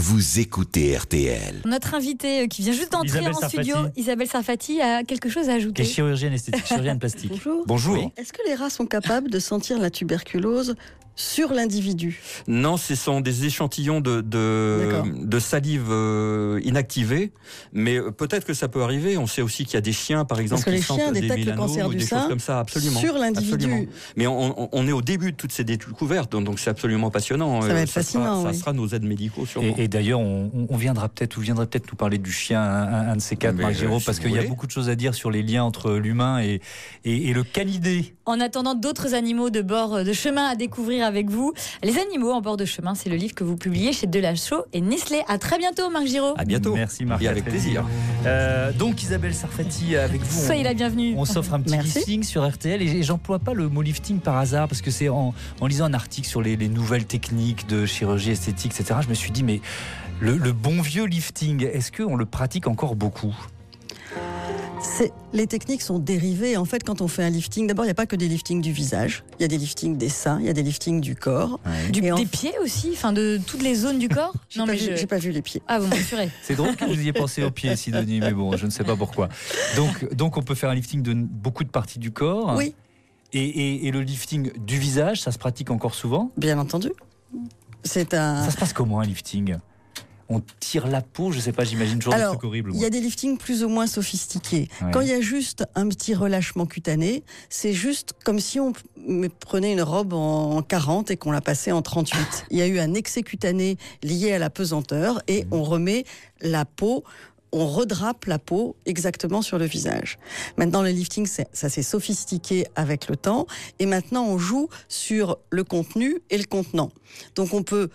Vous écoutez RTL. Notre invitée euh, qui vient juste d'entrer en studio, Isabelle Sarfati, a quelque chose à ajouter. chirurgienne esthétique, chirurgienne plastique. Bonjour. Est-ce que les rats sont capables de sentir la tuberculose sur l'individu Non, ce sont des échantillons de, de, salive euh, inactivée, mais euh, peut-être que ça peut arriver. On sait aussi qu'il y a des chiens, par exemple, qui les chiens des le cancer des comme ça, absolument. Sur l'individu. Mais on, est au début de toutes ces découvertes, donc c'est absolument passionnant. Ça va euh, être fascinant. Sera, Ça sera nos aides médicaux, sûrement. Et, et d'ailleurs, on, viendra peut-être, ou viendra peut-être nous parler du chien, un, de ces quatre, Marc Giraud, parce qu'il y a beaucoup de choses à dire sur les liens entre l'humain et, et, et le canidé. En attendant d'autres animaux de bord de chemin à découvrir avec vous. Les animaux en bord de chemin, c'est le livre que vous publiez chez Delachaux et Nestlé. À très bientôt, Marc Giraud. À bientôt. Merci, Marc. avec plaisir. Euh, donc, Isabelle Sarfati, avec vous. Soyez on, la bienvenue. On s'offre un petit lifting sur RTL et j'emploie pas le mot lifting par hasard parce que c'est en, lisant un article sur les, nouvelles techniques de chirurgie esthétique, etc. Je me suis dit, mais le, le, bon vieux lifting, est-ce qu'on le pratique encore beaucoup les techniques sont dérivées. En fait, quand on fait un lifting, d'abord, il n'y a pas que des liftings du visage. Il y a des liftings des seins, il y a des liftings du corps. des pieds aussi, enfin de toutes les zones du corps. non, mais j'ai pas vu les pieds. Ah, vous m'assurez. C'est drôle que vous ayez pensé aux pieds, Sidonie, mais bon, je ne sais pas pourquoi. Donc, on peut faire un lifting de beaucoup de parties du corps. Oui. Et, le lifting du visage, ça se pratique encore souvent Bien entendu. C'est un. Ça se passe comment un lifting on tire la peau, je sais pas, j'imagine toujours Alors, des trucs horribles. Il y a des liftings plus ou moins sophistiqués. Quand il y a juste un petit relâchement cutané, c'est juste comme si on prenait une robe en 40 et qu'on la passait en 38. il y a eu un excès cutané lié à la pesanteur et mhm. on remet la peau on redrape la peau exactement sur le visage. Maintenant, le lifting, ça s'est sophistiqué avec le temps. Et maintenant, on joue sur le contenu et le contenant. Donc, on peut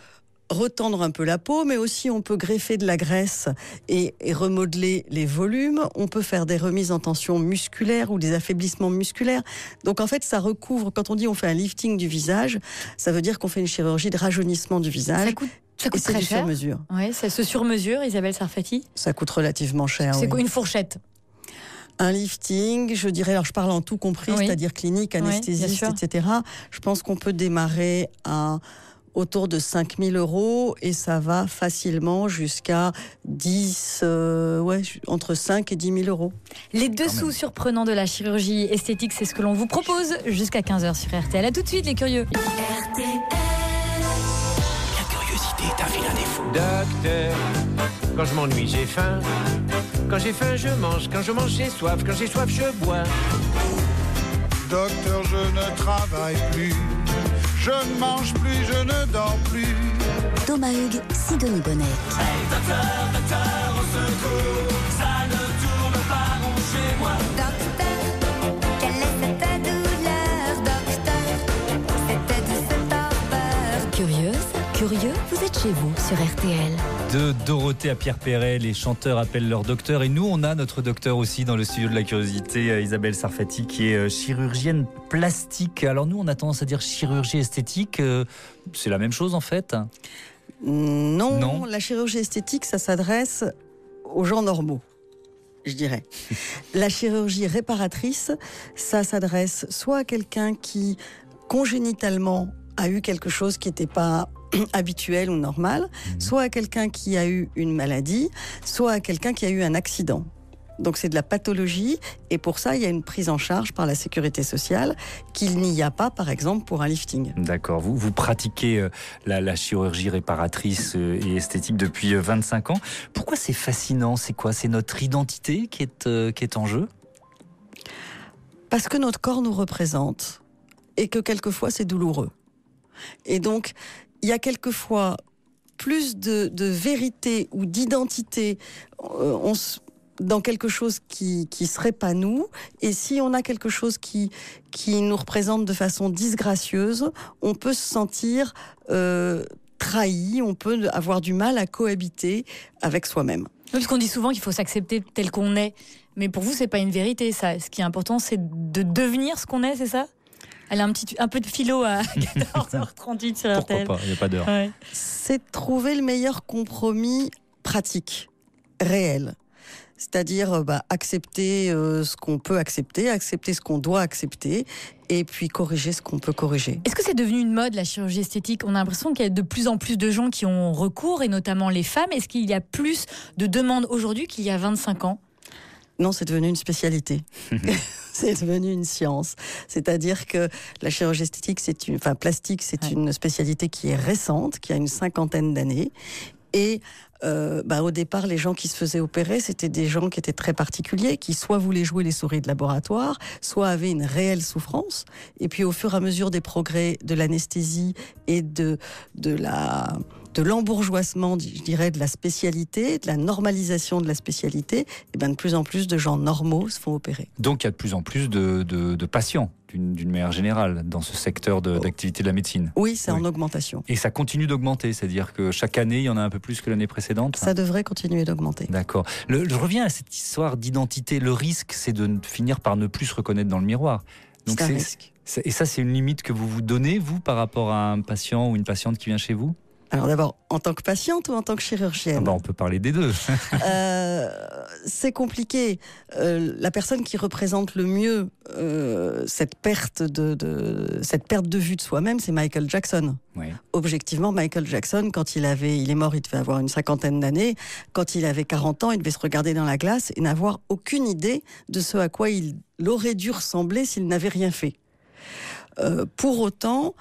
retendre un peu la peau, mais aussi on peut greffer de la graisse et, remodeler les volumes. On peut faire des remises en tension musculaire ou des affaiblissements musculaires. Donc en fait, ça recouvre. Quand on dit on fait un lifting du visage, ça veut dire qu'on fait une chirurgie de rajeunissement du visage. Ça coûte ça très cher. Sur-mesure. Ouais, ça se sur-mesure, Isabelle Sarfati. Ça coûte relativement cher. C'est quoi une fourchette un lifting, je dirais, alors je parle en tout compris, c'est-à-dire clinique, anesthésiste, etc. Je pense qu'on peut démarrer à autour de 5 000 euros et ça va facilement jusqu'à 10, euh, ouais, entre 5 et 10 000 euros. Les sous surprenants de la chirurgie esthétique, c'est ce que l'on vous propose jusqu'à 15h sur RTL. A tout de suite, les curieux. RTL. La curiosité est un vilain défaut. Docteur, quand je m'ennuie, j'ai faim. Quand j'ai faim, je mange. Quand je mange, j'ai soif. Quand j'ai soif, je bois. Docteur, je ne travaille plus. Je ne mange plus, je ne dors plus. Thomas Hugues, Sidonie Bonnec. Hey, docteur, docteur, au secours, ça ne tourne pas rond chez moi. vous êtes chez vous sur RTL. De Dorothée à Pierre Perret, les chanteurs appellent leur docteur et nous on a notre docteur aussi dans le studio de la curiosité, euh, Isabelle Sarfati qui est euh, chirurgienne plastique. Alors nous on a tendance à dire chirurgie esthétique, euh, c'est la même chose en fait non, non. la chirurgie esthétique ça s'adresse aux gens normaux je dirais. La chirurgie réparatrice, ça s'adresse soit à quelqu'un qui congénitalement a eu quelque chose qui n'était pas habituel ou normal, mhm. soit à quelqu'un qui a eu une maladie, soit à quelqu'un qui a eu un accident. Donc c'est de la pathologie et pour ça il y a une prise en charge par la sécurité sociale qu'il n'y a pas par exemple pour un lifting. D'accord, vous, vous pratiquez euh, la, la, chirurgie réparatrice euh, et esthétique depuis 25 euh, ans. Pourquoi c'est fascinant C'est quoi C'est notre identité qui est, qui est en jeu Parce que notre corps nous représente et que quelquefois c'est douloureux. Et donc il y a quelquefois plus de, vérité ou d'identité euh, dans quelque chose qui qui serait pas nous et si on a quelque chose qui qui nous représente de façon disgracieuse on peut se sentir euh, trahi on peut avoir du mal à cohabiter avec soi-même parce qu'on dit souvent qu'il faut s'accepter tel qu'on est mais pour vous c'est pas une vérité ce qui est important c'est de devenir ce qu'on est c'est ça elle a un, petit, un peu de philo à 14h38 sur Pourquoi pas, il n'y a pas d'heure. C'est trouver le meilleur compromis pratique, réel. C'est-à-dire euh, bah, accepter euh, ce qu'on peut accepter, accepter ce qu'on doit accepter, et puis corriger ce qu'on peut corriger. Est-ce que c'est devenu une mode la chirurgie esthétique On a l'impression qu'il y a de plus en plus de gens qui ont recours, et notamment les femmes. Est-ce qu'il y a plus de demandes aujourd'hui qu'il y a 25 ans non, c'est devenu une spécialité. Mhm. c'est devenu une science. C'est-à-dire que la chirurgie esthétique, c'est une, enfin, plastique, c'est une spécialité qui est récente, qui a une cinquantaine d'années. Et euh, bah, au départ, les gens qui se faisaient opérer, c'était des gens qui étaient très particuliers, qui soit voulaient jouer les souris de laboratoire, soit avaient une réelle souffrance. Et puis, au fur et à mesure des progrès de l'anesthésie et de, de la de l'embourgeoisement, je dirais, de la spécialité, de la normalisation de la spécialité, et eh ben de plus en plus de gens normaux se font opérer. Donc il y a de plus en plus de, patients d'une manière générale dans ce secteur d'activité de, la médecine. Oui, c'est en augmentation. Et ça continue d'augmenter, c'est-à-dire que chaque année, il y en a un peu plus que l'année précédente Ça devrait continuer d'augmenter. D'accord. Je reviens à cette histoire d'identité. Le risque, c'est de finir par ne plus se reconnaître dans le miroir. C'est un risque. Et ça, c'est une limite que vous vous donnez, vous, par rapport à un patient ou une patiente qui vient chez vous alors d'abord, en tant que patiente ou en tant que chirurgienne ah ben, On peut parler des deux. Euh, c'est compliqué. Euh, la personne qui représente le mieux euh, cette, perte de, cette perte de vue de soi-même, c'est Michael Jackson. Objectivement, Michael Jackson, quand il avait, il est mort, il devait avoir une cinquantaine d'années. Quand il avait 40 ans, il devait se regarder dans la glace et n'avoir aucune idée de ce à quoi il aurait dû ressembler s'il n'avait rien fait. pour autant,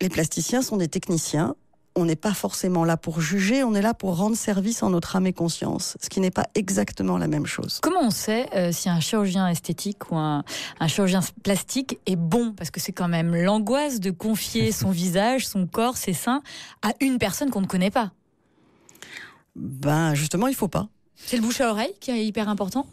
les plasticiens sont des techniciens. On n'est pas forcément là pour juger, on est là pour rendre service en notre âme et conscience, ce qui n'est pas exactement la même chose. Comment on sait euh, si un chirurgien esthétique ou un, chirurgien plastique est bon Parce que c'est quand même l'angoisse de confier son visage, son corps, ses seins à une personne qu'on ne connaît pas. Ben justement, il faut pas. C'est le bouche à oreille qui est hyper important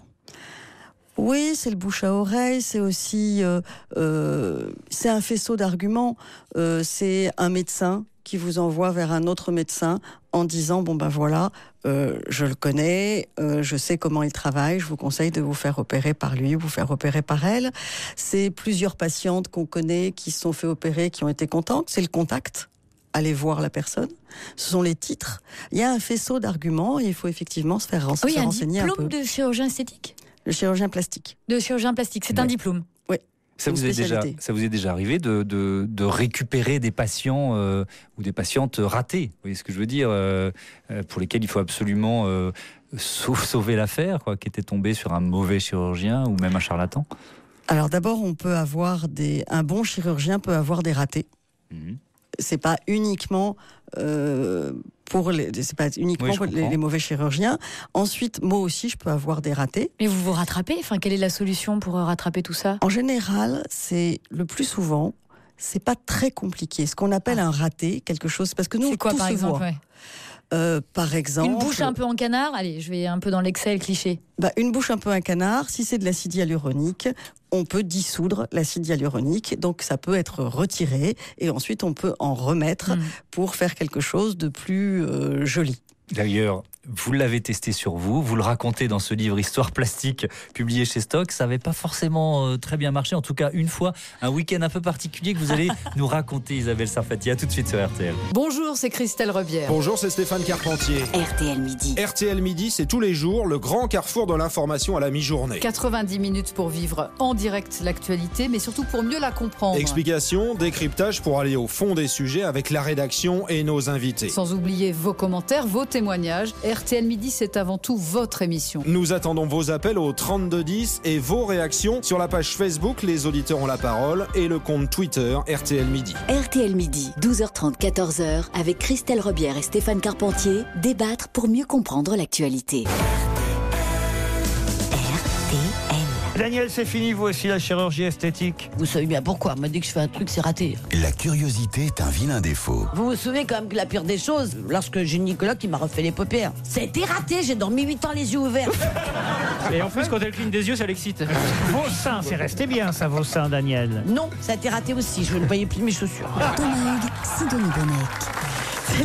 oui, c'est le bouche à oreille, c'est aussi euh, euh, c'est un faisceau d'arguments, euh, c'est un médecin qui vous envoie vers un autre médecin en disant bon ben voilà, je le connais, je sais comment il travaille, je vous conseille de vous faire opérer par lui, vous faire opérer par elle. C'est plusieurs patientes qu'on connaît qui se sont fait opérer, qui ont été contentes, c'est le contact aller voir la personne. Ce sont les titres. Il y a un faisceau d'arguments il faut effectivement se faire renseigner un peu. Oui, un diplôme de chirurgien esthétique le chirurgien plastique. De chirurgien plastique, c'est un diplôme. Oui. Ça vous, est déjà, ça vous est déjà arrivé de, récupérer des patients euh, ou des patientes ratées, vous voyez ce que je veux dire, euh, euh, pour lesquels il faut absolument sauver l'affaire, quoi, qui était tombée sur un mauvais chirurgien ou même un charlatan Alors d'abord, on peut avoir des, un bon chirurgien peut avoir des ratés. Mmh c'est pas uniquement euh, pour les, c'est pas uniquement pour les, mauvais chirurgiens. Ensuite, moi aussi, je peux avoir des ratés. Mais vous vous rattrapez. Enfin, quelle est la solution pour euh, rattraper tout ça En général, c'est le plus souvent, c'est pas très compliqué. Ce qu'on appelle ah. un raté, quelque chose, parce que nous, c'est quoi, par exemple, euh, par exemple. Une bouche un peu en canard Allez, je vais un peu dans l'excel cliché. Bah, une bouche un peu en canard, si c'est de l'acide hyaluronique, on peut dissoudre l'acide hyaluronique, donc ça peut être retiré et ensuite on peut en remettre mm. pour faire quelque chose de plus euh, joli. D'ailleurs, vous l'avez testé sur vous, vous le racontez dans ce livre Histoire plastique publié chez Stock. Ça n'avait pas forcément euh, très bien marché, en tout cas une fois, un week-end un peu particulier que vous allez nous raconter, Isabelle Sarfati. A tout de suite sur RTL. Bonjour, c'est Christelle Rebière. Bonjour, c'est Stéphane Carpentier. RTL Midi. RTL Midi, c'est tous les jours le grand carrefour de l'information à la mi-journée. 90 minutes pour vivre en direct l'actualité, mais surtout pour mieux la comprendre. Explication, décryptage pour aller au fond des sujets avec la rédaction et nos invités. Sans oublier vos commentaires, vos témoignages. RTL Midi, c'est avant tout votre émission. Nous attendons vos appels au 3210 et vos réactions sur la page Facebook Les auditeurs ont la parole et le compte Twitter RTL Midi. RTL Midi, 12h30, 14h, avec Christelle Robière et Stéphane Carpentier, débattre pour mieux comprendre l'actualité. Daniel, c'est fini, vous aussi, la chirurgie esthétique Vous savez bien pourquoi. m'a dit que je fais un truc, c'est raté. La curiosité est un vilain défaut. Vous vous souvenez quand même que la pire des choses, lorsque j'ai Nicolas qui m'a refait les paupières. C'était raté, j'ai dormi 8 ans les yeux ouverts. Et en plus, quand elle cligne des yeux, ça l'excite. Vos seins, c'est resté bien, ça, vos seins, Daniel. Non, ça a été raté aussi. Je ne voyais plus mes chaussures.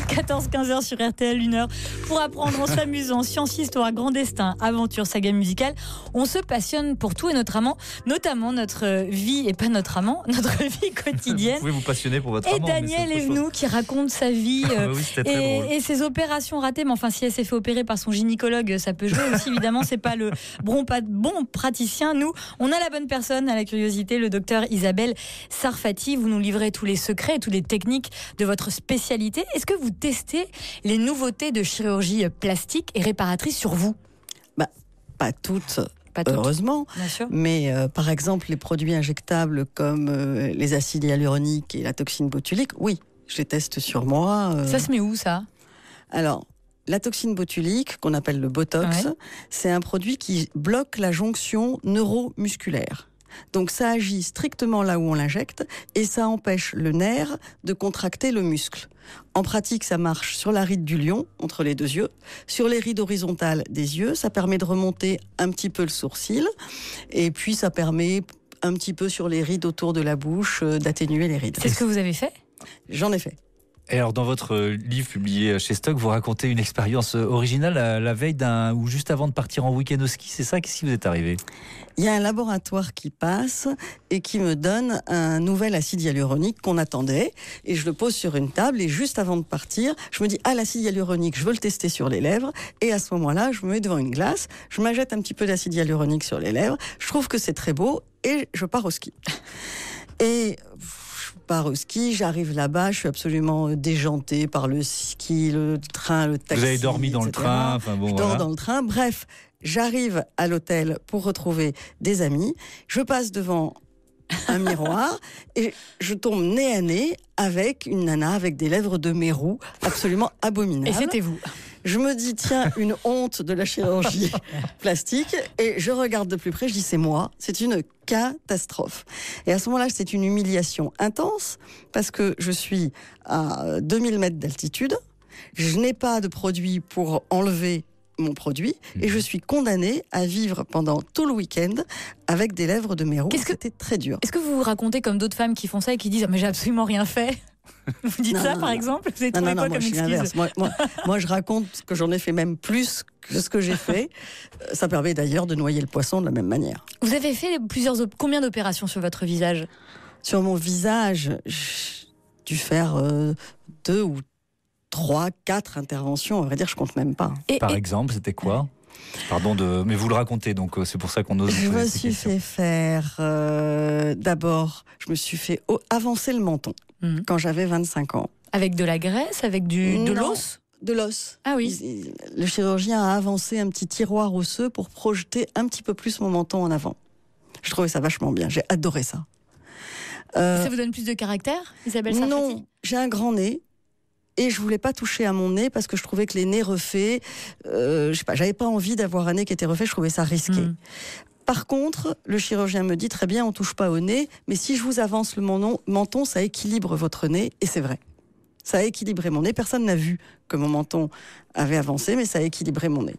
14, 15h sur RTL, 1h. Pour apprendre en s'amusant, science, histoire, grand destin, aventure, saga musicale, on se passionne pour tout et notre amant, notamment notre vie, et pas notre amant, notre vie quotidienne. Vous pouvez vous passionner pour votre amant. Et Daniel nous qui raconte sa vie ah bah euh, et, ses opérations ratées. Mais enfin, si elle s'est fait opérer par son gynécologue, ça peut jouer aussi, évidemment. C'est pas le bon, pas, bon praticien. Nous, on a la bonne personne à la curiosité, le docteur Isabelle Sarfati. Vous nous livrez tous les secrets, toutes les techniques de votre spécialité. Est-ce que vous testez les nouveautés de chirurgie plastique et réparatrice sur vous bah, Pas toutes. heureusement. Mais euh, par exemple, les produits injectables comme euh, les acides hyaluroniques et la toxine botulique, oui, je les teste sur moi. Euh. Ça se met où ça Alors, la toxine botulique, qu'on appelle le Botox, c'est un produit qui bloque la jonction neuromusculaire. Donc ça agit strictement là où on l'injecte et ça empêche le nerf de contracter le muscle. En pratique, ça marche sur la ride du lion, entre les deux yeux, sur les rides horizontales des yeux, ça permet de remonter un petit peu le sourcil, et puis ça permet un petit peu sur les rides autour de la bouche euh, d'atténuer les rides. C'est ce que vous avez fait J'en ai fait. Et alors, dans votre euh, livre publié euh, chez Stock, vous racontez une expérience euh, originale la, veille d'un ou juste avant de partir en week-end au ski. C'est ça Qu'est-ce qui vous est arrivé Il y a un laboratoire qui passe et qui me donne un nouvel acide hyaluronique qu'on attendait. Et je le pose sur une table. Et juste avant de partir, je me dis Ah, l'acide hyaluronique, je veux le tester sur les lèvres. Et à ce moment-là, je me mets devant une glace, je m'ajette un petit peu d'acide hyaluronique sur les lèvres. Je trouve que c'est très beau et je pars au ski. Et ski, j'arrive là-bas, je suis absolument euh, déjantée par le ski, le train, le taxi. Vous avez dormi dans le train, Je dors dans le train, bref. J'arrive à l'hôtel pour retrouver des amis. Je passe devant un miroir et je tombe nez à nez avec une nana avec des lèvres de mérou absolument abominables. Et c'était vous. Je me dis, tiens, une honte de la chirurgie plastique. Et je regarde de plus près, je dis, c'est moi. C'est une catastrophe. Et à ce moment-là, c'est une humiliation intense parce que je suis à 2000 mètres d'altitude. Je n'ai pas de produit pour enlever mon produit et je mhm. suis condamnée à vivre pendant tout le week-end avec des lèvres de mes C'était très dur. Est-ce que vous vous racontez comme d'autres femmes qui font ça et qui disent mais j'ai absolument rien fait Vous dites ça, par exemple Vous avez comme excuse moi, je raconte que j'en ai fait même plus que ce que j'ai fait. Euh, ça permet d'ailleurs de noyer le poisson de la même manière. Vous avez fait plusieurs combien d'opérations sur votre visage Sur mon visage, j'ai dû faire euh, deux ou trois, quatre interventions. On va dire, je compte même pas. par exemple, c'était quoi Pardon de, mais vous le racontez, donc euh, c'est pour ça qu'on ose. Je me suis fait faire. Euh, d'abord, je me suis fait avancer le menton mmh. quand j'avais 25 ans. Avec de la graisse, avec du de l'os de l'os. Ah oui. le chirurgien a avancé un petit tiroir osseux pour projeter un petit peu plus mon menton en avant. Je trouvais ça vachement bien. J'ai adoré ça. Euh, ça vous donne plus de caractère, Isabelle Non, j'ai un grand nez et je voulais pas toucher à mon nez parce que je trouvais que les nez refaits, euh, je n'avais pas, j'avais pas envie d'avoir un nez qui était refait, je trouvais ça risqué. Hmm. Par contre, le chirurgien me dit très bien, on touche pas au nez, mais si je vous avance le menton, ça équilibre votre nez, et c'est vrai. Ça a équilibré mon nez. Personne n'a vu que mon menton avait avancé, mais ça a équilibré mon nez.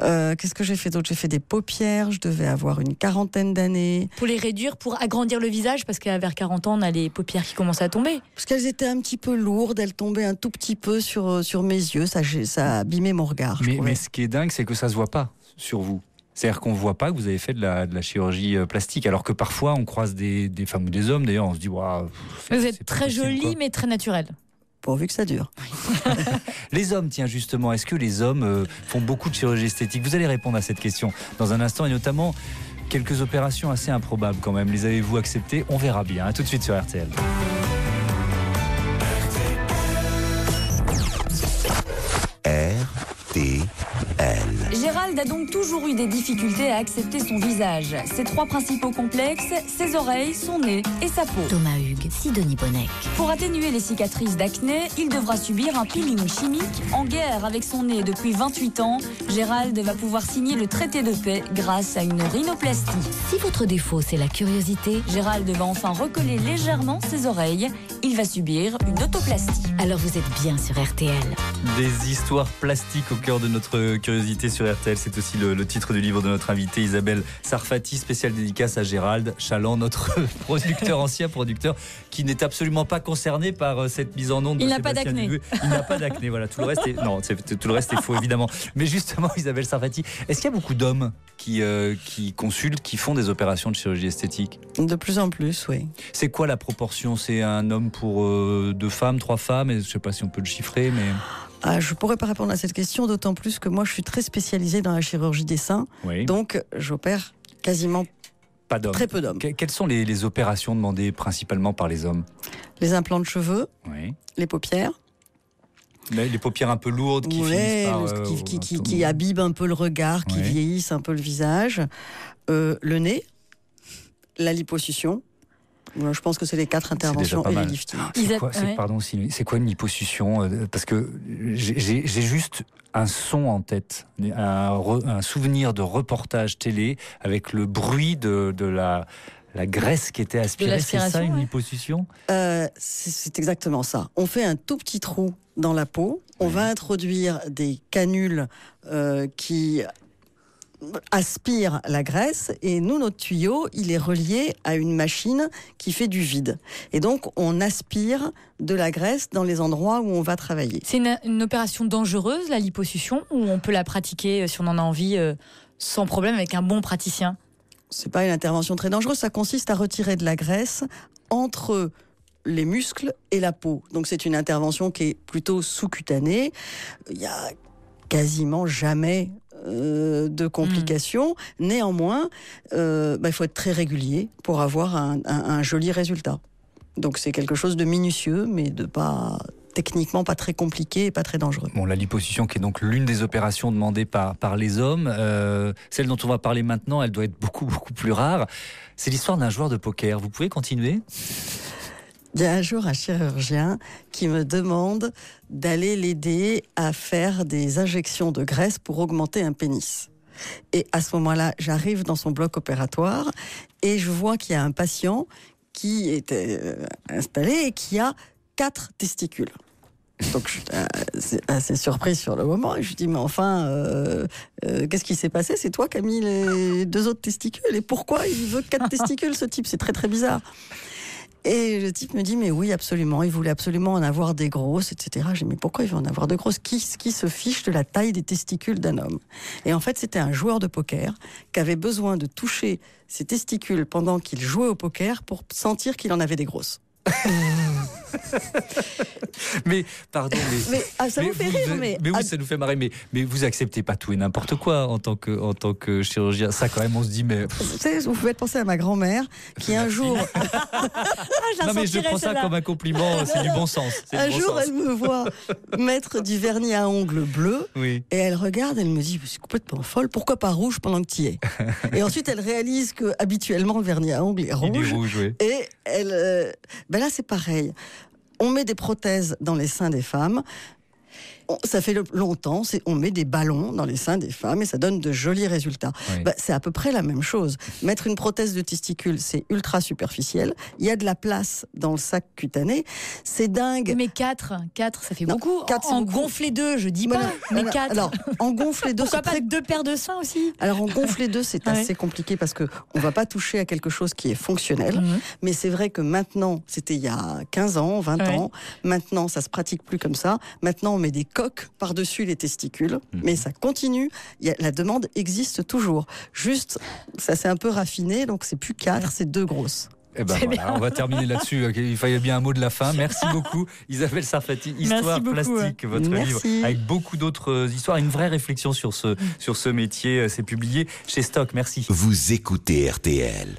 Euh, qu'est-ce que j'ai fait d'autre J'ai fait des paupières, je devais avoir une quarantaine d'années. Pour les réduire, pour agrandir le visage, parce qu'à vers 40 ans, on a les paupières qui commencent à tomber. Parce qu'elles étaient un petit peu lourdes, elles tombaient un tout petit peu sur, euh, sur mes yeux, ça, ça abîmait mon regard. Mais, mais ce qui est dingue, c'est que ça se voit pas sur vous. C'est-à-dire qu'on ne voit pas que vous avez fait de la, de la, chirurgie euh, plastique, alors que parfois on croise des, des femmes ou des hommes, d'ailleurs, on se dit, waouh. Vous êtes très jolie, mais très naturelle pourvu que ça dure. les hommes, tiens justement, est-ce que les hommes euh, font beaucoup de chirurgie esthétique Vous allez répondre à cette question dans un instant et notamment quelques opérations assez improbables quand même. Les avez-vous acceptées On verra bien. A tout de suite sur RTL. Il a donc toujours eu des difficultés à accepter son visage. Ses trois principaux complexes, ses oreilles, son nez et sa peau. Thomas Hugues, Sidonie Bonnec. Pour atténuer les cicatrices d'acné, il devra subir un peeling chimique. En guerre avec son nez depuis 28 ans, Gérald va pouvoir signer le traité de paix grâce à une rhinoplastie. Si votre défaut c'est la curiosité, Gérald va enfin recoller légèrement ses oreilles. Il va subir une autoplastie. Alors vous êtes bien sur RTL. Des histoires plastiques au cœur de notre curiosité sur RTL. C'est aussi le, titre du livre de notre invitée Isabelle Sarfati, spéciale dédicace à Gérald Chaland, notre producteur, ancien producteur, qui n'est absolument pas concerné par euh, cette mise en onde. Il n'a pas d'acné. Il n'a pas d'acné. Voilà, tout le reste est, non, tout le reste est faux évidemment. Mais justement, Isabelle Sarfati, est-ce qu'il y a beaucoup d'hommes qui, euh, qui consultent, qui font des opérations de chirurgie esthétique De plus en plus, oui. C'est quoi la proportion C'est un homme pour euh, deux femmes, trois femmes, et je ne sais pas si on peut le chiffrer, mais. Je ah, je pourrais pas répondre à cette question, d'autant plus que moi je suis très spécialisée dans la chirurgie des seins. Donc j'opère quasiment Très peu d'hommes. quelles sont les, opérations demandées principalement par les hommes Les implants de cheveux, les paupières. Les, paupières un peu lourdes qui, ouais, qui, un peu le regard, qui vieillissent un peu le visage. Euh, le nez, la liposuction. Je pense que c'est les quatre interventions et les ah, C'est quoi, quoi une liposuction euh, Parce que j'ai juste un son en tête, un, souvenir de reportage télé avec le bruit de, la, la graisse qui était aspirée. C'est ça une ouais. Euh, c'est exactement ça. On fait un tout petit trou dans la peau. On va introduire des canules euh, qui aspire la graisse et nous, notre tuyau, il est relié à une machine qui fait du vide. Et donc, on aspire de la graisse dans les endroits où on va travailler. C'est une, opération dangereuse, la liposuction, ou on peut la pratiquer euh, si on en a envie euh, sans problème avec un bon praticien C'est pas une intervention très dangereuse, ça consiste à retirer de la graisse entre les muscles et la peau. Donc c'est une intervention qui est plutôt sous-cutanée. Il y a quasiment jamais euh, de complications. Hmm. Néanmoins, euh, bah, il faut être très régulier pour avoir un, joli résultat. Donc c'est quelque chose de minutieux, mais de pas techniquement pas très compliqué et pas très dangereux. Bon, la liposuction qui est donc l'une des opérations demandées par, les hommes, euh, celle dont on va parler maintenant, elle doit être beaucoup beaucoup plus rare. C'est l'histoire d'un joueur de poker. Vous pouvez continuer il y a un jour un chirurgien qui me demande d'aller l'aider à faire des injections de graisse pour augmenter un pénis. Et à ce moment-là, j'arrive dans son bloc opératoire et je vois qu'il y a un patient qui était euh, installé et qui a quatre testicules. Donc je euh, suis assez, surprise sur le moment et je dis mais enfin euh, qu'est-ce qui s'est passé C'est toi qui as mis les deux autres testicules et pourquoi il veut quatre testicules ce type C'est très très bizarre. Et le type me dit, mais oui, absolument, il voulait absolument en avoir des grosses, etc. J'ai dit, mais pourquoi il veut en avoir de grosses qui, qui se fiche de la taille des testicules d'un homme Et en fait, c'était un joueur de poker qui avait besoin de toucher ses testicules pendant qu'il jouait au poker pour sentir qu'il en avait des grosses. mais pardon, mais, ah, ça vous fait rire, mais, oui, ça nous fait marrer. Mais, vous acceptez pas tout et n'importe quoi en tant que en tant que chirurgien. Ça quand même, on se dit mais. Vous, savez, vous faites penser à ma grand-mère qui un jour. ah, non mais je prends ça comme un compliment. C'est du bon sens. Un jour, elle me voit mettre du vernis à ongles bleu et elle regarde, elle me dit, c'est complètement folle. Pourquoi pas rouge pendant que tu y es Et ensuite, elle réalise que habituellement le vernis à ongles est rouge. Et elle, euh, ben là, c'est pareil on met des prothèses dans les seins des femmes ça fait longtemps, on met des ballons dans les seins des femmes et ça donne de jolis résultats. Bah, c'est à peu près la même chose. Mettre une prothèse de testicule, c'est ultra superficiel. Il y a de la place dans le sac cutané. C'est dingue. Mais quatre, 4, ça fait beaucoup. Quatre, en gonfler deux, je dis moi mais quatre. Alors, en gonfler deux, Pourquoi pas deux paires de seins aussi Alors, en gonfler deux, c'est assez compliqué parce qu'on ne va pas toucher à quelque chose qui est fonctionnel. Mhm. Mais c'est vrai que maintenant, c'était il y a 15 ans, 20 ans, maintenant, ça se pratique plus comme ça. Maintenant, on met des coque par-dessus les testicules, mhm. mais ça continue. la demande existe toujours. Juste, ça s'est un peu raffiné, donc c'est plus quatre, c'est deux grosses. Eh ben on va terminer là-dessus. Hein, Il fallait bien un mot de la fin. Merci beaucoup, Isabelle Sarfati. Histoire plastique, votre livre, avec beaucoup d'autres euh, histoires, une vraie réflexion sur ce, mm. sur ce métier. Euh, c'est publié chez Stock. Merci. Vous écoutez RTL.